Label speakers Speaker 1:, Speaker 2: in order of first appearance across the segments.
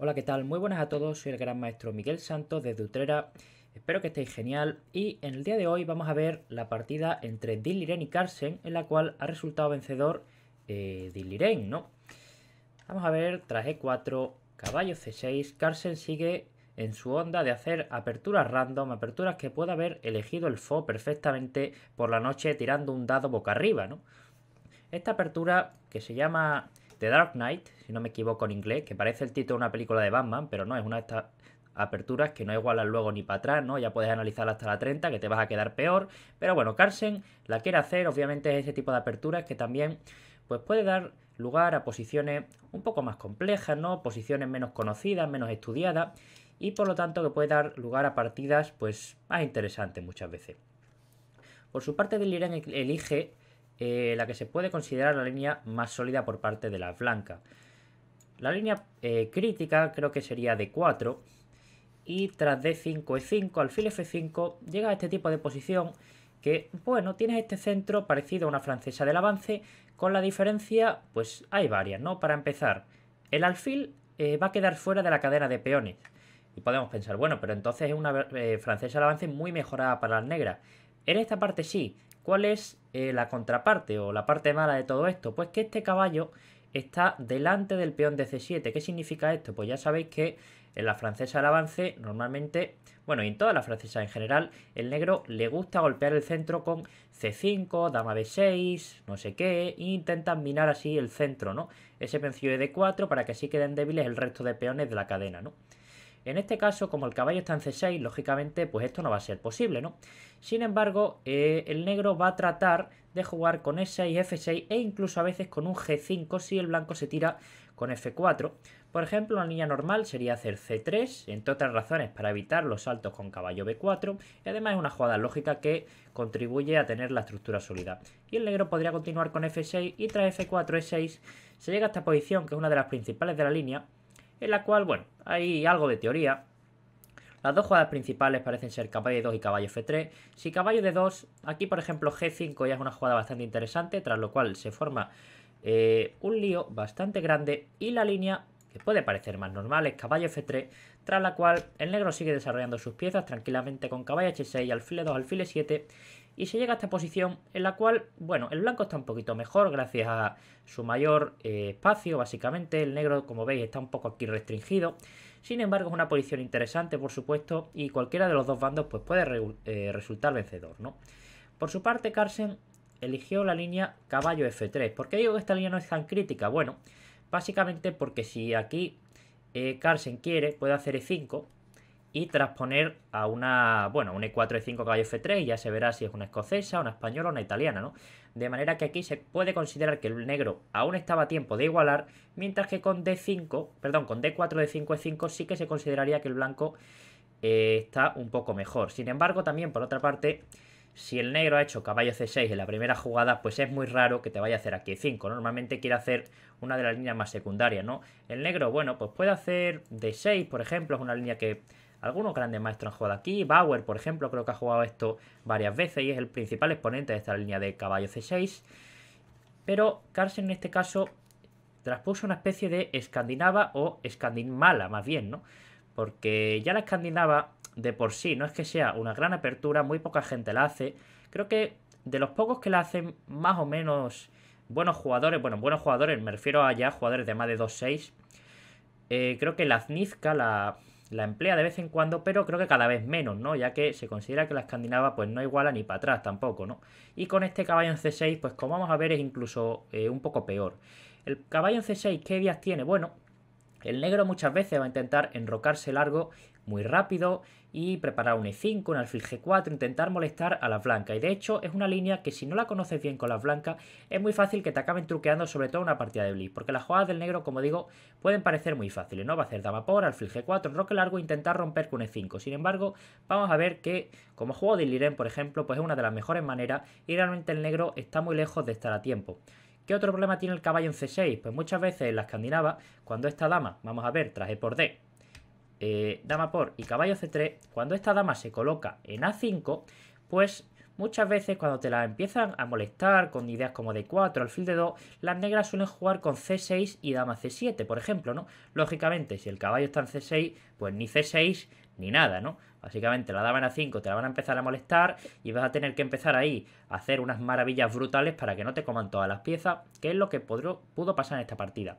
Speaker 1: Hola, ¿qué tal? Muy buenas a todos, soy el gran maestro Miguel Santos desde Utrera. Espero que estéis genial y en el día de hoy vamos a ver la partida entre Dilliren y Carlsen en la cual ha resultado vencedor eh, ¿no? Vamos a ver, tras E4, caballo C6, Carlsen sigue en su onda de hacer aperturas random, aperturas que puede haber elegido el FO perfectamente por la noche tirando un dado boca arriba, ¿no? Esta apertura, que se llama The Dark Knight, si no me equivoco en inglés, que parece el título de una película de Batman, pero no, es una de estas aperturas que no igualan luego ni para atrás, ¿no? Ya puedes analizarla hasta la 30, que te vas a quedar peor. Pero bueno, Carson la quiere hacer, obviamente es ese tipo de aperturas que también pues puede dar lugar a posiciones un poco más complejas, ¿no? Posiciones menos conocidas, menos estudiadas y por lo tanto que puede dar lugar a partidas pues más interesantes muchas veces. Por su parte, irán elige eh, la que se puede considerar la línea más sólida por parte de la blanca. La línea eh, crítica creo que sería d 4 y tras D5 E5, alfil F5, llega a este tipo de posición que, bueno, tienes este centro parecido a una francesa del avance, con la diferencia, pues hay varias, ¿no? Para empezar, el alfil eh, va a quedar fuera de la cadena de peones. Y podemos pensar, bueno, pero entonces es una francesa del avance muy mejorada para las negras. En esta parte sí, ¿Cuál es eh, la contraparte o la parte mala de todo esto? Pues que este caballo está delante del peón de C7. ¿Qué significa esto? Pues ya sabéis que en la francesa al avance normalmente, bueno, y en todas las francesas en general, el negro le gusta golpear el centro con C5, dama B6, no sé qué, e intentan minar así el centro, ¿no? Ese pencillo de D4 para que así queden débiles el resto de peones de la cadena, ¿no? En este caso, como el caballo está en C6, lógicamente, pues esto no va a ser posible, ¿no? Sin embargo, eh, el negro va a tratar de jugar con E6, F6 e incluso a veces con un G5 si el blanco se tira con F4. Por ejemplo, una línea normal sería hacer C3, entre otras razones para evitar los saltos con caballo B4, además es una jugada lógica que contribuye a tener la estructura sólida. Y el negro podría continuar con F6 y tras F4, E6, se llega a esta posición que es una de las principales de la línea, en la cual, bueno, hay algo de teoría. Las dos jugadas principales parecen ser caballo de 2 y caballo F3. Si caballo de 2, aquí por ejemplo G5 ya es una jugada bastante interesante, tras lo cual se forma eh, un lío bastante grande y la línea que puede parecer más normal es caballo F3, tras la cual el negro sigue desarrollando sus piezas tranquilamente con caballo H6, alfil 2, alfil 7 y se llega a esta posición en la cual, bueno, el blanco está un poquito mejor gracias a su mayor eh, espacio, básicamente. El negro, como veis, está un poco aquí restringido. Sin embargo, es una posición interesante, por supuesto, y cualquiera de los dos bandos pues, puede eh, resultar vencedor, ¿no? Por su parte, Carlsen eligió la línea caballo F3. ¿Por qué digo que esta línea no es tan crítica? Bueno, básicamente porque si aquí eh, Carlsen quiere, puede hacer E5, y trasponer a una, bueno, un E4, E5, caballo F3 y ya se verá si es una escocesa, una española o una italiana, ¿no? De manera que aquí se puede considerar que el negro aún estaba a tiempo de igualar, mientras que con D5, perdón, con D4, D5, E5 sí que se consideraría que el blanco eh, está un poco mejor. Sin embargo, también por otra parte, si el negro ha hecho caballo C6 en la primera jugada, pues es muy raro que te vaya a hacer aquí 5. Normalmente quiere hacer una de las líneas más secundarias, ¿no? El negro, bueno, pues puede hacer D6, por ejemplo, es una línea que algunos grandes maestros han jugado aquí. Bauer, por ejemplo, creo que ha jugado esto varias veces y es el principal exponente de esta línea de caballo C6. Pero Carlsen en este caso traspuso una especie de escandinava o escandinmala, más bien, ¿no? Porque ya la escandinava de por sí no es que sea una gran apertura, muy poca gente la hace. Creo que de los pocos que la hacen, más o menos buenos jugadores, bueno, buenos jugadores, me refiero a ya jugadores de más de 2-6. Eh, creo que la Znizka, la, la emplea de vez en cuando, pero creo que cada vez menos, ¿no? Ya que se considera que la escandinava pues no iguala ni para atrás tampoco, ¿no? Y con este caballo en C6, pues como vamos a ver es incluso eh, un poco peor. El caballo en C6, ¿qué vías tiene? Bueno, el negro muchas veces va a intentar enrocarse largo muy rápido, y preparar un e5, un alfil g4, intentar molestar a las blancas. Y de hecho es una línea que si no la conoces bien con las blancas es muy fácil que te acaben truqueando sobre todo una partida de blitz, porque las jugadas del negro, como digo, pueden parecer muy fáciles, ¿no? Va a hacer dama por, alfil g4, roque largo, intentar romper con e5. Sin embargo, vamos a ver que como juego de Liren, por ejemplo, pues es una de las mejores maneras y realmente el negro está muy lejos de estar a tiempo. ¿Qué otro problema tiene el caballo en C6? Pues muchas veces en la escandinava, cuando esta dama, vamos a ver, traje por D, eh, dama por y caballo c3, cuando esta dama se coloca en a5, pues muchas veces cuando te la empiezan a molestar con ideas como d 4, alfil de 2, las negras suelen jugar con c6 y dama c7, por ejemplo, ¿no? Lógicamente, si el caballo está en c6, pues ni c6 ni nada, ¿no? Básicamente la dama en a 5, te la van a empezar a molestar y vas a tener que empezar ahí a hacer unas maravillas brutales para que no te coman todas las piezas, que es lo que pudo pasar en esta partida.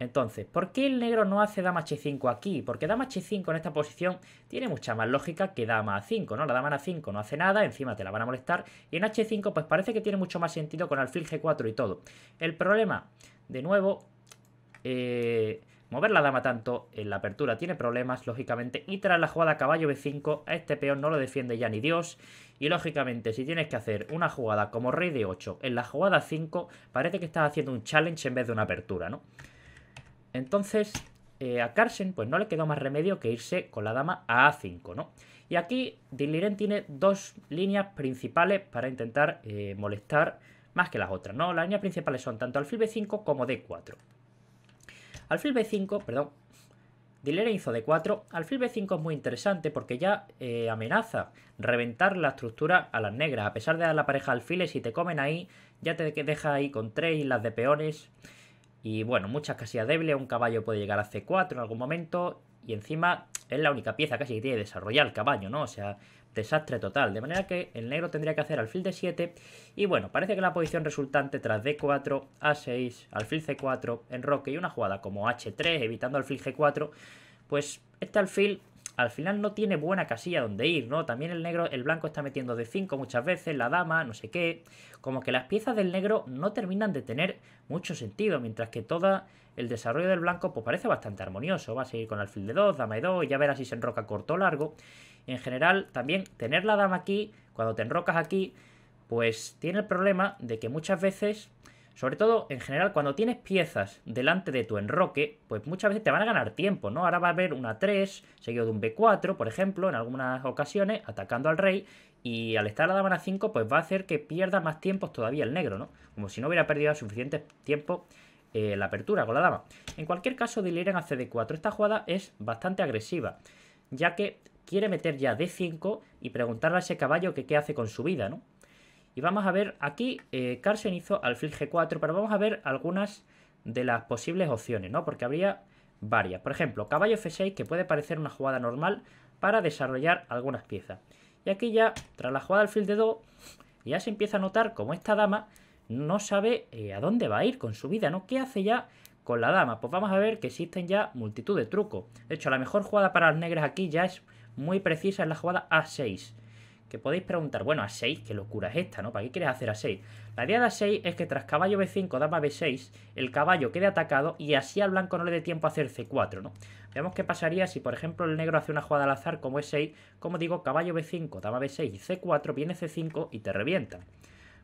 Speaker 1: Entonces, ¿por qué el negro no hace dama h5 aquí? Porque dama h5 en esta posición tiene mucha más lógica que dama a5, ¿no? La dama a5 no hace nada, encima te la van a molestar. Y en h5 pues parece que tiene mucho más sentido con alfil g4 y todo. El problema, de nuevo, eh, mover la dama tanto en la apertura tiene problemas, lógicamente. Y tras la jugada caballo b5, a este peón no lo defiende ya ni Dios. Y lógicamente, si tienes que hacer una jugada como rey de 8 en la jugada 5, parece que estás haciendo un challenge en vez de una apertura, ¿no? Entonces, eh, a Carsen pues no le quedó más remedio que irse con la dama a A5, ¿no? Y aquí Diliren tiene dos líneas principales para intentar eh, molestar más que las otras, ¿no? Las líneas principales son tanto alfil B5 como D4. Alfil B5, perdón, Diliren hizo D4. Alfil B5 es muy interesante porque ya eh, amenaza reventar la estructura a las negras. A pesar de dar la pareja alfiles, y te comen ahí, ya te deja ahí con tres las de peones y bueno, muchas casillas débil. un caballo puede llegar a C4 en algún momento. Y encima es la única pieza casi que tiene desarrollar el caballo, ¿no? O sea, desastre total. De manera que el negro tendría que hacer alfil D7. Y bueno, parece que la posición resultante tras D4, A6, alfil C4, enroque y una jugada como H3, evitando alfil G4, pues este alfil al final no tiene buena casilla donde ir, ¿no? También el negro, el blanco está metiendo de 5 muchas veces, la dama, no sé qué. Como que las piezas del negro no terminan de tener mucho sentido, mientras que todo el desarrollo del blanco pues parece bastante armonioso. Va a seguir con alfil de 2, dama de 2, ya verás si se enroca corto o largo. En general, también tener la dama aquí, cuando te enrocas aquí, pues tiene el problema de que muchas veces sobre todo, en general, cuando tienes piezas delante de tu enroque, pues muchas veces te van a ganar tiempo, ¿no? Ahora va a haber una 3, seguido de un B4, por ejemplo, en algunas ocasiones, atacando al rey, y al estar la dama a 5, pues va a hacer que pierda más tiempo todavía el negro, ¿no? Como si no hubiera perdido suficiente tiempo eh, la apertura con la dama. En cualquier caso, en a CD4. Esta jugada es bastante agresiva, ya que quiere meter ya D5 y preguntarle a ese caballo que qué hace con su vida, ¿no? Y vamos a ver aquí, eh, Carlsen hizo alfil G4, pero vamos a ver algunas de las posibles opciones, ¿no? Porque habría varias. Por ejemplo, caballo F6, que puede parecer una jugada normal para desarrollar algunas piezas. Y aquí ya, tras la jugada alfil de 2, ya se empieza a notar como esta dama no sabe eh, a dónde va a ir con su vida, ¿no? ¿Qué hace ya con la dama? Pues vamos a ver que existen ya multitud de trucos. De hecho, la mejor jugada para las negras aquí ya es muy precisa, es la jugada A6. Que podéis preguntar, bueno, a 6, qué locura es esta, ¿no? ¿Para qué quieres hacer a 6? La idea de a 6 es que tras caballo b5, dama b6, el caballo quede atacado y así al blanco no le dé tiempo a hacer c4, ¿no? Veamos qué pasaría si, por ejemplo, el negro hace una jugada al azar como e6, como digo, caballo b5, dama b6 y c4, viene c5 y te revienta.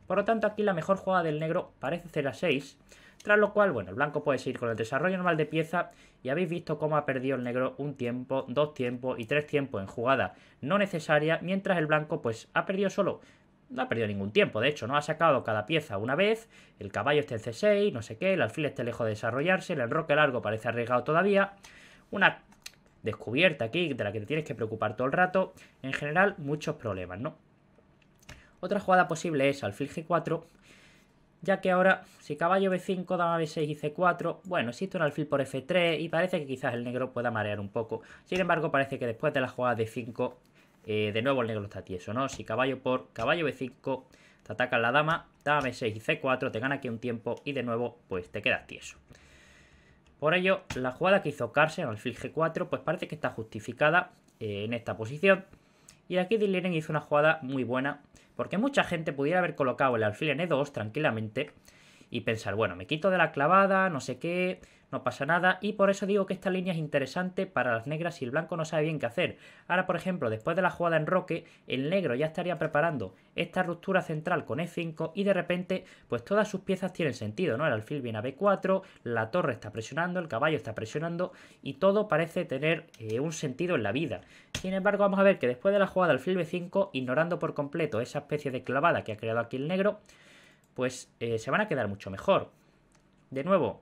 Speaker 1: Por lo tanto, aquí la mejor jugada del negro parece ser a 6, tras lo cual, bueno, el blanco puede seguir con el desarrollo normal de pieza y habéis visto cómo ha perdido el negro un tiempo, dos tiempos y tres tiempos en jugada no necesaria. mientras el blanco pues ha perdido solo no ha perdido ningún tiempo, de hecho, no ha sacado cada pieza una vez, el caballo está en C6, no sé qué, el alfil está lejos de desarrollarse, el enroque largo parece arriesgado todavía, una descubierta aquí de la que te tienes que preocupar todo el rato, en general muchos problemas, ¿no? Otra jugada posible es alfil G4, ya que ahora si caballo b5, dama b6 y c4, bueno, existe un alfil por f3 y parece que quizás el negro pueda marear un poco. Sin embargo, parece que después de la jugada de 5 eh, de nuevo el negro está tieso, ¿no? Si caballo por caballo b5, te atacan la dama, dama b6 y c4, te gana aquí un tiempo y de nuevo pues te quedas tieso. Por ello, la jugada que hizo Carson, alfil g4, pues parece que está justificada eh, en esta posición. Y aquí Dillinen hizo una jugada muy buena porque mucha gente pudiera haber colocado el alfil en E2 tranquilamente y pensar, bueno, me quito de la clavada, no sé qué, no pasa nada, y por eso digo que esta línea es interesante para las negras si el blanco no sabe bien qué hacer. Ahora, por ejemplo, después de la jugada en roque, el negro ya estaría preparando esta ruptura central con e5 y de repente, pues todas sus piezas tienen sentido, ¿no? El alfil viene a b4, la torre está presionando, el caballo está presionando y todo parece tener eh, un sentido en la vida. Sin embargo, vamos a ver que después de la jugada alfil b5, ignorando por completo esa especie de clavada que ha creado aquí el negro, pues eh, se van a quedar mucho mejor. De nuevo,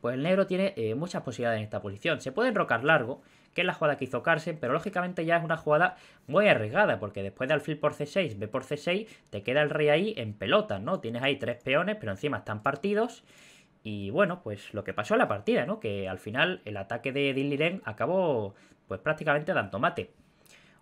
Speaker 1: pues el negro tiene eh, muchas posibilidades en esta posición. Se puede enrocar largo, que es la jugada que hizo Carson, pero lógicamente ya es una jugada muy arriesgada, porque después de alfil por c6, b por c6, te queda el rey ahí en pelota ¿no? Tienes ahí tres peones, pero encima están partidos. Y bueno, pues lo que pasó en la partida, ¿no? Que al final el ataque de Din acabó pues prácticamente dando mate.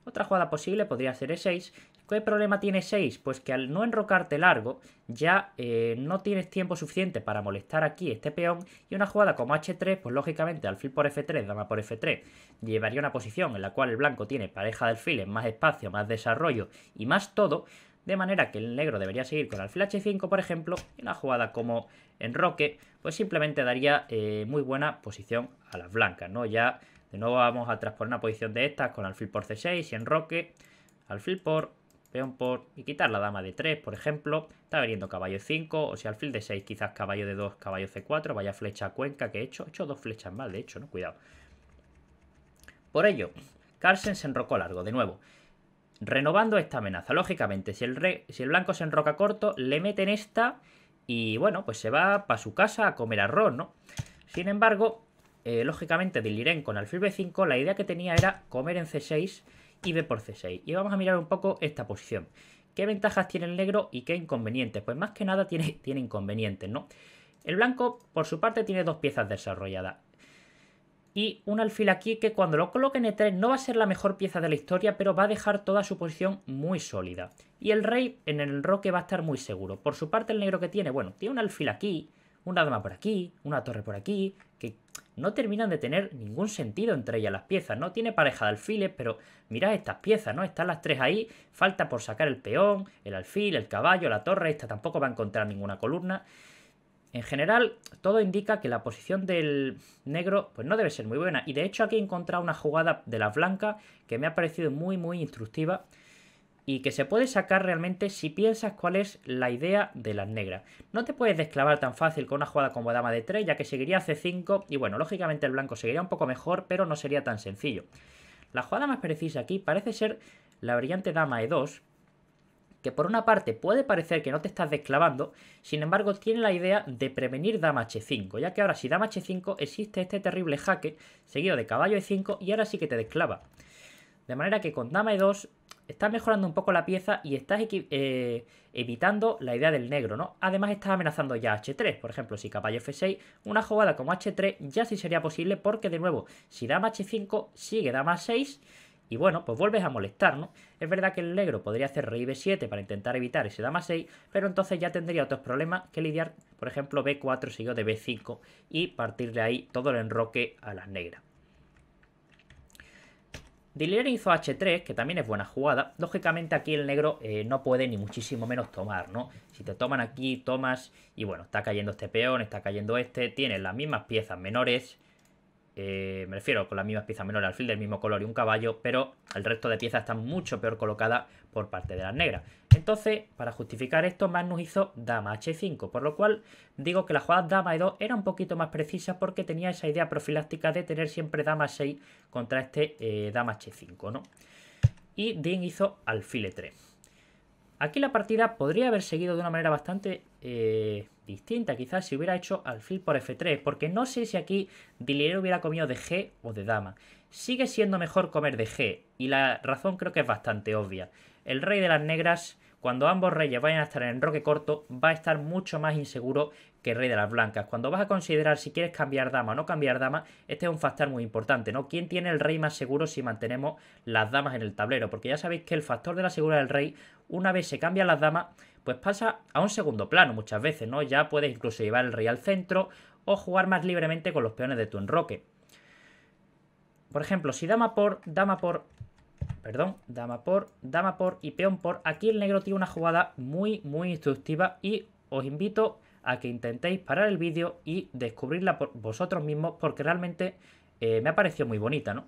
Speaker 1: Otra jugada posible podría ser E6, ¿Qué problema tiene 6? Pues que al no enrocarte largo, ya eh, no tienes tiempo suficiente para molestar aquí este peón. Y una jugada como H3, pues lógicamente alfil por F3, dama por F3, llevaría una posición en la cual el blanco tiene pareja de alfiles, más espacio, más desarrollo y más todo. De manera que el negro debería seguir con alfil H5, por ejemplo, y una jugada como enroque, pues simplemente daría eh, muy buena posición a las blancas, ¿no? Ya de nuevo vamos a transponer una posición de estas con alfil por C6 y enroque, alfil por por y quitar la dama de 3, por ejemplo. Está veniendo caballo 5, o sea, alfil de 6, quizás caballo de 2, caballo c4, vaya flecha a cuenca que he hecho. He hecho dos flechas mal, de hecho, ¿no? Cuidado. Por ello, Carlsen se enrocó largo, de nuevo. Renovando esta amenaza, lógicamente, si el, si el blanco se enroca corto, le meten esta y, bueno, pues se va para su casa a comer arroz, ¿no? Sin embargo, eh, lógicamente, Diliren con alfil b5, la idea que tenía era comer en c6 y B por C6. Y vamos a mirar un poco esta posición. ¿Qué ventajas tiene el negro y qué inconvenientes? Pues más que nada tiene, tiene inconvenientes, ¿no? El blanco, por su parte, tiene dos piezas desarrolladas. Y un alfil aquí que cuando lo coloque en E3 no va a ser la mejor pieza de la historia, pero va a dejar toda su posición muy sólida. Y el rey en el roque va a estar muy seguro. Por su parte, el negro que tiene, bueno, tiene un alfil aquí, una dama por aquí, una torre por aquí, que no terminan de tener ningún sentido entre ellas las piezas, ¿no? Tiene pareja de alfiles, pero mirad estas piezas, ¿no? Están las tres ahí, falta por sacar el peón, el alfil, el caballo, la torre, esta tampoco va a encontrar ninguna columna. En general, todo indica que la posición del negro pues no debe ser muy buena. Y de hecho aquí he encontrado una jugada de las blancas que me ha parecido muy muy instructiva y que se puede sacar realmente si piensas cuál es la idea de las negras. No te puedes desclavar tan fácil con una jugada como dama de 3, ya que seguiría C5 y bueno, lógicamente el blanco seguiría un poco mejor, pero no sería tan sencillo. La jugada más precisa aquí parece ser la brillante dama E2, que por una parte puede parecer que no te estás desclavando, sin embargo tiene la idea de prevenir dama h5, ya que ahora si dama h5 existe este terrible jaque seguido de caballo e5 y ahora sí que te desclava. De manera que con dama e2 estás mejorando un poco la pieza y estás eh, evitando la idea del negro, ¿no? Además estás amenazando ya H3, por ejemplo, si caballo F6, una jugada como H3 ya sí sería posible porque, de nuevo, si dama H5, sigue dama 6 y bueno, pues vuelves a molestar, ¿no? Es verdad que el negro podría hacer rey B7 para intentar evitar ese dama 6, pero entonces ya tendría otros problemas que lidiar, por ejemplo, B4 siguió de B5 y partirle ahí todo el enroque a las negras hizo H3, que también es buena jugada. Lógicamente aquí el negro eh, no puede ni muchísimo menos tomar, ¿no? Si te toman aquí, tomas y bueno, está cayendo este peón, está cayendo este. Tienen las mismas piezas menores eh, me refiero, con las mismas piezas menores, alfil del mismo color y un caballo, pero el resto de piezas están mucho peor colocadas por parte de las negras. Entonces, para justificar esto, Magnus hizo dama h5, por lo cual digo que la jugada dama e2 era un poquito más precisa porque tenía esa idea profiláctica de tener siempre dama 6 contra este eh, dama h5, ¿no? Y Dean hizo alfil e3. Aquí la partida podría haber seguido de una manera bastante... Eh, distinta quizás si hubiera hecho alfil por f3, porque no sé si aquí Dilier hubiera comido de g o de dama. Sigue siendo mejor comer de g, y la razón creo que es bastante obvia. El rey de las negras, cuando ambos reyes vayan a estar en roque corto, va a estar mucho más inseguro que el rey de las blancas. Cuando vas a considerar si quieres cambiar dama o no cambiar dama, este es un factor muy importante, ¿no? ¿Quién tiene el rey más seguro si mantenemos las damas en el tablero? Porque ya sabéis que el factor de la seguridad del rey, una vez se cambian las damas, pues pasa a un segundo plano muchas veces, ¿no? Ya puedes incluso llevar el rey al centro o jugar más libremente con los peones de tu enroque. Por ejemplo, si dama por, dama por, perdón, dama por, dama por y peón por, aquí el negro tiene una jugada muy, muy instructiva y os invito a que intentéis parar el vídeo y descubrirla por vosotros mismos porque realmente eh, me ha parecido muy bonita, ¿no?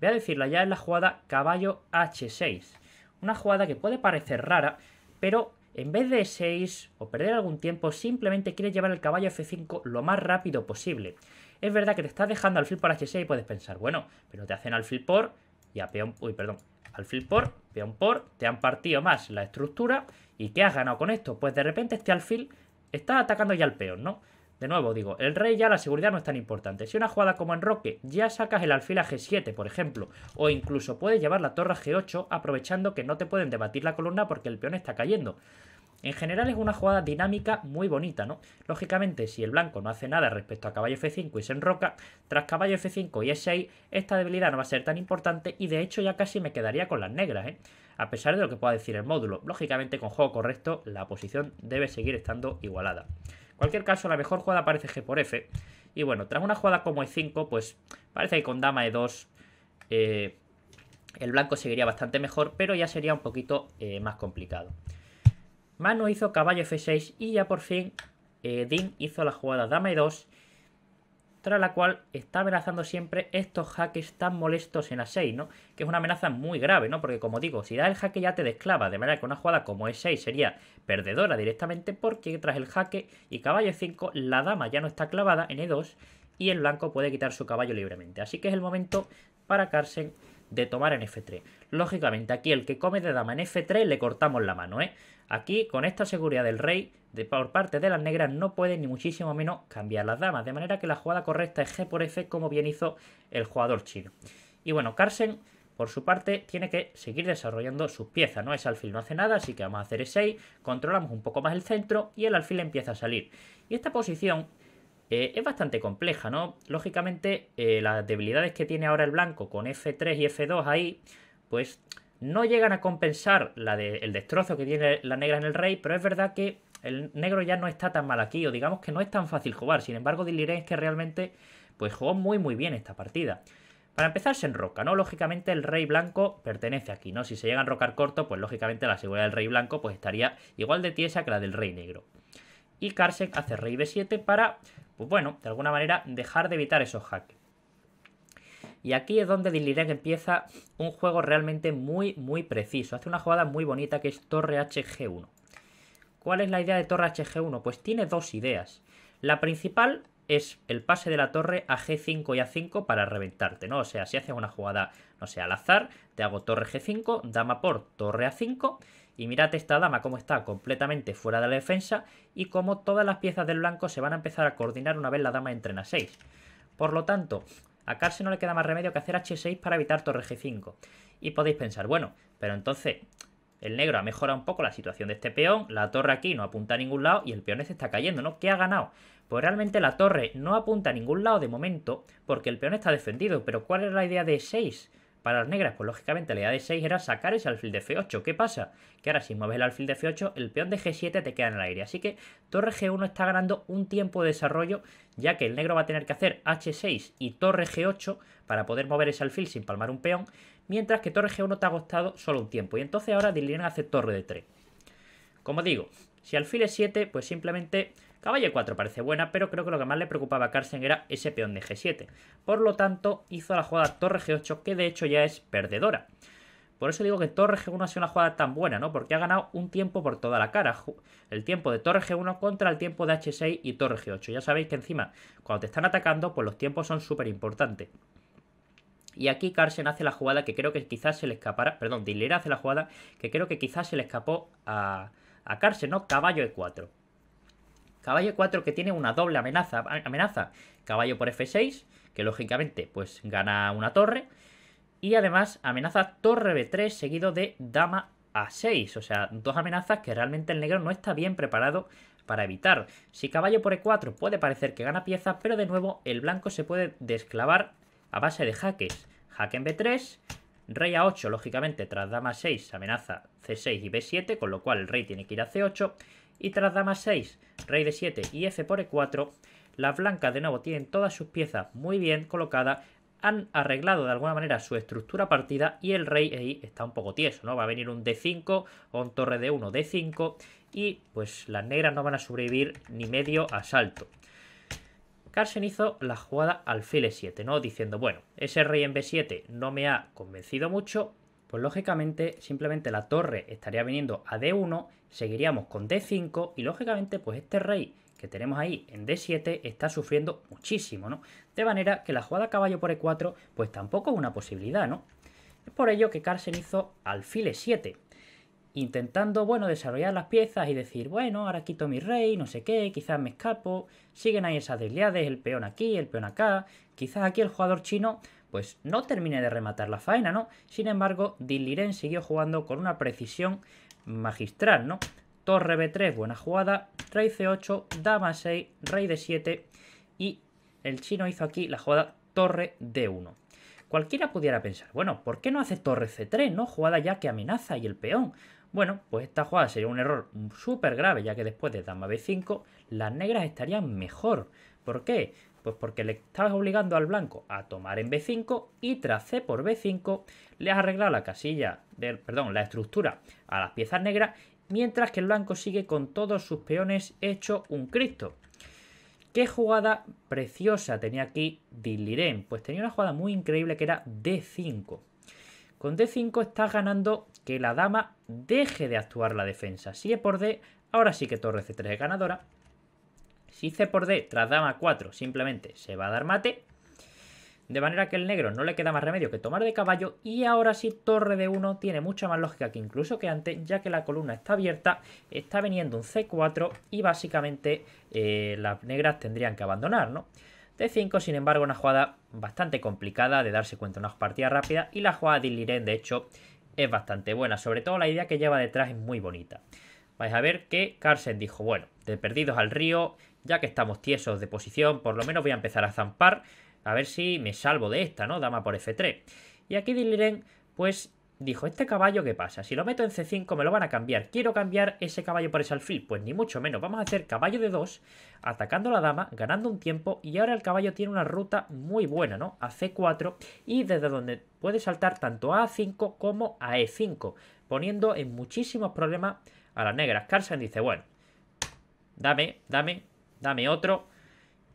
Speaker 1: Voy a decirla ya es la jugada caballo h6, una jugada que puede parecer rara, pero en vez de 6 o perder algún tiempo, simplemente quieres llevar el caballo F5 lo más rápido posible. Es verdad que te estás dejando alfil por H6 y puedes pensar, bueno, pero te hacen alfil por y a peón, uy, perdón, alfil por, peón por, te han partido más la estructura. ¿Y qué has ganado con esto? Pues de repente este alfil está atacando ya al peón, ¿no? De nuevo digo, el rey ya la seguridad no es tan importante. Si una jugada como en Roque ya sacas el alfil a G7, por ejemplo, o incluso puedes llevar la torre a G8 aprovechando que no te pueden debatir la columna porque el peón está cayendo. En general es una jugada dinámica muy bonita, ¿no? Lógicamente, si el blanco no hace nada respecto a caballo F5 y se enroca, tras caballo F5 y E6, esta debilidad no va a ser tan importante y de hecho ya casi me quedaría con las negras, ¿eh? A pesar de lo que pueda decir el módulo. Lógicamente, con juego correcto, la posición debe seguir estando igualada cualquier caso, la mejor jugada parece G por F. Y bueno, tras una jugada como E5, pues parece que con dama E2 eh, el blanco seguiría bastante mejor, pero ya sería un poquito eh, más complicado. Mano hizo caballo F6 y ya por fin eh, Din hizo la jugada dama E2 tras la cual está amenazando siempre estos jaques tan molestos en A6, ¿no? Que es una amenaza muy grave, ¿no? Porque como digo, si da el jaque ya te desclava, de manera que una jugada como E6 sería perdedora directamente porque tras el jaque y caballo E5 la dama ya no está clavada en E2 y el blanco puede quitar su caballo libremente. Así que es el momento para Carsen de tomar en F3. Lógicamente, aquí el que come de dama en F3 le cortamos la mano, ¿eh? Aquí, con esta seguridad del rey, de, por parte de las negras, no puede ni muchísimo menos cambiar las damas. De manera que la jugada correcta es G por F, como bien hizo el jugador chino. Y bueno, Carsen, por su parte, tiene que seguir desarrollando sus piezas, ¿no? Ese alfil no hace nada, así que vamos a hacer E6, controlamos un poco más el centro y el alfil empieza a salir. Y esta posición eh, es bastante compleja, ¿no? Lógicamente, eh, las debilidades que tiene ahora el blanco con F3 y F2 ahí, pues no llegan a compensar la el destrozo que tiene la negra en el rey, pero es verdad que el negro ya no está tan mal aquí, o digamos que no es tan fácil jugar. Sin embargo, diré es que realmente pues jugó muy muy bien esta partida. Para empezar se enroca, ¿no? Lógicamente el rey blanco pertenece aquí, ¿no? Si se llega a enrocar corto, pues lógicamente la seguridad del rey blanco pues estaría igual de tiesa que la del rey negro. Y Karsek hace rey b7 para pues bueno, de alguna manera dejar de evitar esos hacks. Y aquí es donde Dilirek empieza un juego realmente muy, muy preciso. Hace una jugada muy bonita que es Torre HG1. ¿Cuál es la idea de Torre HG1? Pues tiene dos ideas. La principal es el pase de la torre a G5 y A5 para reventarte, ¿no? O sea, si haces una jugada, no sé, al azar, te hago torre G5, dama por torre A5 y mirad esta dama cómo está completamente fuera de la defensa y cómo todas las piezas del blanco se van a empezar a coordinar una vez la dama entrena 6. Por lo tanto, a Carse no le queda más remedio que hacer H6 para evitar torre G5. Y podéis pensar, bueno, pero entonces el negro ha mejorado un poco la situación de este peón, la torre aquí no apunta a ningún lado y el peón se este está cayendo, ¿no? ¿Qué ha ganado? Pues realmente la torre no apunta a ningún lado de momento porque el peón está defendido, pero ¿cuál es la idea de 6? Para las negras, pues lógicamente la idea de 6 era sacar ese alfil de F8. ¿Qué pasa? Que ahora si mueves el alfil de F8, el peón de G7 te queda en el aire. Así que torre G1 está ganando un tiempo de desarrollo, ya que el negro va a tener que hacer H6 y torre G8 para poder mover ese alfil sin palmar un peón, mientras que torre G1 te ha costado solo un tiempo. Y entonces ahora Dilian hace torre de 3. Como digo, si alfil es 7, pues simplemente Caballo 4 parece buena, pero creo que lo que más le preocupaba a Carlsen era ese peón de G7. Por lo tanto, hizo la jugada torre G8, que de hecho ya es perdedora. Por eso digo que torre G1 ha sido una jugada tan buena, ¿no? Porque ha ganado un tiempo por toda la cara. El tiempo de torre G1 contra el tiempo de H6 y torre G8. Ya sabéis que encima, cuando te están atacando, pues los tiempos son súper importantes. Y aquí Carlsen hace la jugada que creo que quizás se le escapara. Perdón, Dillera hace la jugada que creo que quizás se le escapó a, a ¿no? Caballo E4. Caballo 4 que tiene una doble amenaza, amenaza. Caballo por F6, que lógicamente pues gana una torre. Y además amenaza torre B3 seguido de dama A6. O sea, dos amenazas que realmente el negro no está bien preparado para evitar. Si caballo por E4 puede parecer que gana pieza, pero de nuevo el blanco se puede desclavar a base de jaques. Jaque en B3, rey A8, lógicamente tras dama 6 amenaza C6 y B7, con lo cual el rey tiene que ir a C8 y tras dama 6, rey de 7 y f por e4, las blancas de nuevo tienen todas sus piezas muy bien colocadas, han arreglado de alguna manera su estructura partida y el rey ahí está un poco tieso, ¿no? Va a venir un d5 o un torre de 1 d5 y pues las negras no van a sobrevivir ni medio asalto. Carlsen hizo la jugada alfil e7, ¿no? Diciendo, bueno, ese rey en b7 no me ha convencido mucho, pues lógicamente simplemente la torre estaría viniendo a D1, seguiríamos con D5 y lógicamente pues este rey que tenemos ahí en D7 está sufriendo muchísimo, ¿no? De manera que la jugada caballo por E4 pues tampoco es una posibilidad, ¿no? Es por ello que Carlsen hizo alfil E7, intentando, bueno, desarrollar las piezas y decir, bueno, ahora quito mi rey, no sé qué, quizás me escapo, siguen ahí esas desliades, el peón aquí, el peón acá, quizás aquí el jugador chino pues no termine de rematar la faena, ¿no? Sin embargo, Diliren siguió jugando con una precisión magistral, ¿no? Torre B3, buena jugada, rey C8, dama 6, rey D7 y el chino hizo aquí la jugada torre D1. Cualquiera pudiera pensar, bueno, ¿por qué no hace torre C3, no? Jugada ya que amenaza y el peón. Bueno, pues esta jugada sería un error súper grave, ya que después de dama B5 las negras estarían mejor. ¿Por qué? Pues porque le estabas obligando al blanco a tomar en B5 y tras C por B5 le has arreglado la casilla, perdón, la estructura a las piezas negras, mientras que el blanco sigue con todos sus peones hecho un Cristo. ¿Qué jugada preciosa tenía aquí Diliren? Pues tenía una jugada muy increíble que era D5. Con D5 estás ganando que la dama deje de actuar la defensa. Si es por D, ahora sí que torre C3 es ganadora si C por D tras dama 4 simplemente se va a dar mate. De manera que el negro no le queda más remedio que tomar de caballo y ahora sí torre de 1 tiene mucha más lógica que incluso que antes, ya que la columna está abierta, está veniendo un C4 y básicamente eh, las negras tendrían que abandonar, ¿no? D5, sin embargo, una jugada bastante complicada de darse cuenta, una partida rápida y la jugada de Liren, de hecho, es bastante buena, sobre todo la idea que lleva detrás es muy bonita. Vais a ver que Carlsen dijo, bueno, de perdidos al río, ya que estamos tiesos de posición, por lo menos voy a empezar a zampar. A ver si me salvo de esta, ¿no? Dama por F3. Y aquí Diliren, pues, dijo, ¿este caballo qué pasa? Si lo meto en C5 me lo van a cambiar. ¿Quiero cambiar ese caballo por ese alfil? Pues ni mucho menos. Vamos a hacer caballo de 2, atacando a la dama, ganando un tiempo. Y ahora el caballo tiene una ruta muy buena, ¿no? A C4 y desde donde puede saltar tanto a A5 como a E5. Poniendo en muchísimos problemas a las negras. Carlsen dice, bueno, dame, dame, dame otro.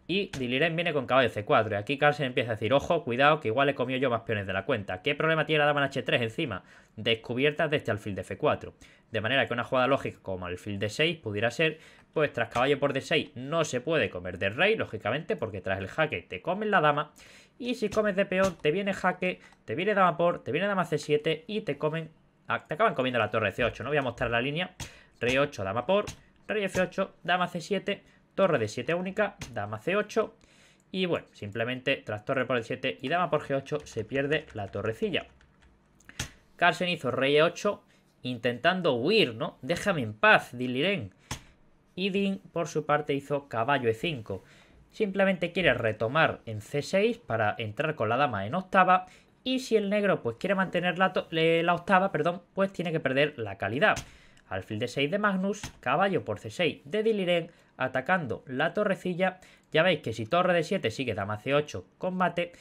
Speaker 1: Y Diliren viene con caballo C4. Y aquí Carlsen empieza a decir, ojo, cuidado, que igual he comido yo más peones de la cuenta. ¿Qué problema tiene la dama en H3 encima? descubierta de este alfil de F4. De manera que una jugada lógica como alfil de 6 pudiera ser, pues tras caballo por D6 no se puede comer de rey, lógicamente, porque tras el jaque te comen la dama. Y si comes de peón, te viene jaque, te viene dama por, te viene dama C7 y te comen, ah, te acaban comiendo la torre C8. No voy a mostrar la línea. Rey 8, dama por, rey F8, dama C7 torre de 7 única, dama c8 y bueno, simplemente tras torre por el 7 y dama por g8 se pierde la torrecilla. Carlsen hizo rey e8 intentando huir, ¿no? Déjame en paz, Diliren. Y Din por su parte hizo caballo e5. Simplemente quiere retomar en c6 para entrar con la dama en octava y si el negro pues quiere mantener la, octava, perdón, pues tiene que perder la calidad. Alfil de 6 de Magnus, caballo por c6 de Diliren, atacando la torrecilla. Ya veis que si torre de 7 sigue dama c8 combate.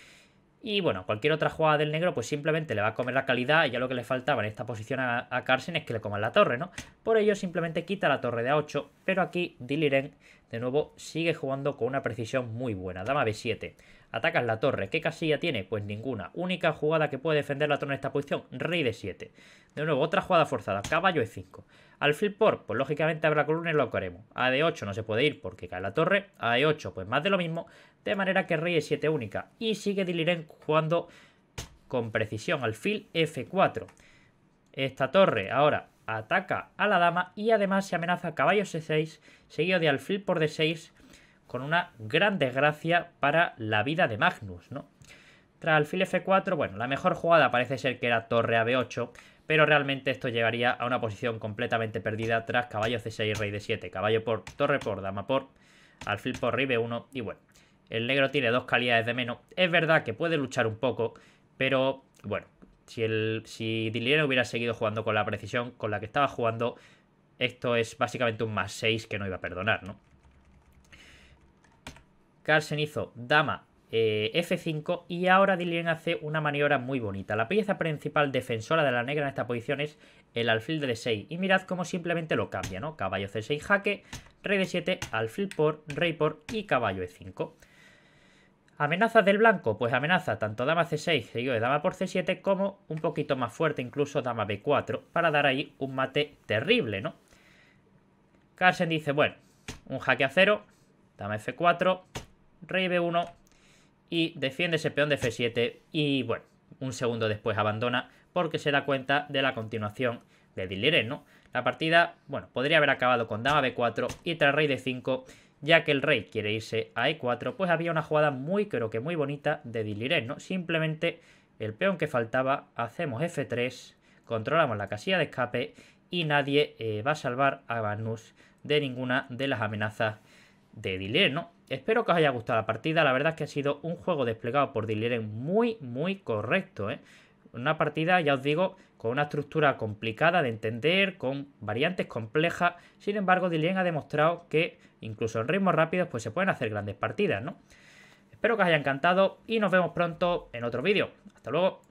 Speaker 1: Y bueno, cualquier otra jugada del negro pues simplemente le va a comer la calidad y ya lo que le faltaba en esta posición a, Carson es que le coman la torre, ¿no? Por ello simplemente quita la torre de a8, pero aquí Diliren de nuevo, sigue jugando con una precisión muy buena. Dama B7. Atacas la torre. ¿Qué casilla tiene? Pues ninguna. Única jugada que puede defender la torre en esta posición. Rey de 7. De nuevo, otra jugada forzada. Caballo E5. Alfil por, pues lógicamente habrá columna y lo haremos. A de 8 no se puede ir porque cae la torre. A de 8 pues más de lo mismo. De manera que Rey E7 única. Y sigue Diliren jugando con precisión. Alfil F4. Esta torre ahora ataca a la dama y además se amenaza caballo c6, seguido de alfil por d6, con una gran desgracia para la vida de Magnus, ¿no? Tras alfil f4, bueno, la mejor jugada parece ser que era torre a b8, pero realmente esto llegaría a una posición completamente perdida tras caballo c6 rey d7, caballo por torre por dama por alfil por rey b1 y bueno, el negro tiene dos calidades de menos, es verdad que puede luchar un poco, pero bueno, si, el, hubiera seguido jugando con la precisión con la que estaba jugando, esto es básicamente un más 6 que no iba a perdonar, ¿no? Carlsen hizo dama eh, F5 y ahora Dillian hace una maniobra muy bonita. La pieza principal defensora de la negra en esta posición es el alfil de D6 y mirad cómo simplemente lo cambia, ¿no? Caballo C6 jaque, rey D7, alfil por, rey por y caballo E5. Amenaza del blanco? Pues amenaza tanto dama c6 yo de dama por c7 como un poquito más fuerte incluso dama b4 para dar ahí un mate terrible, ¿no? Carlsen dice, bueno, un jaque a cero, dama f4, rey b1 y defiende ese peón de f7 y bueno, un segundo después abandona porque se da cuenta de la continuación de Diliren, ¿no? La partida, bueno, podría haber acabado con dama b4 y tras rey d5 ya que el rey quiere irse a e4, pues había una jugada muy, creo que muy bonita de Diliren, ¿no? Simplemente el peón que faltaba, hacemos f3, controlamos la casilla de escape y nadie eh, va a salvar a Vanus de ninguna de las amenazas de Diliren, ¿no? Espero que os haya gustado la partida, la verdad es que ha sido un juego desplegado por Diliren muy, muy correcto, ¿eh? Una partida, ya os digo, con una estructura complicada de entender, con variantes complejas. Sin embargo, Dilien ha demostrado que incluso en ritmos rápidos pues se pueden hacer grandes partidas, ¿no? Espero que os haya encantado y nos vemos pronto en otro vídeo. Hasta luego.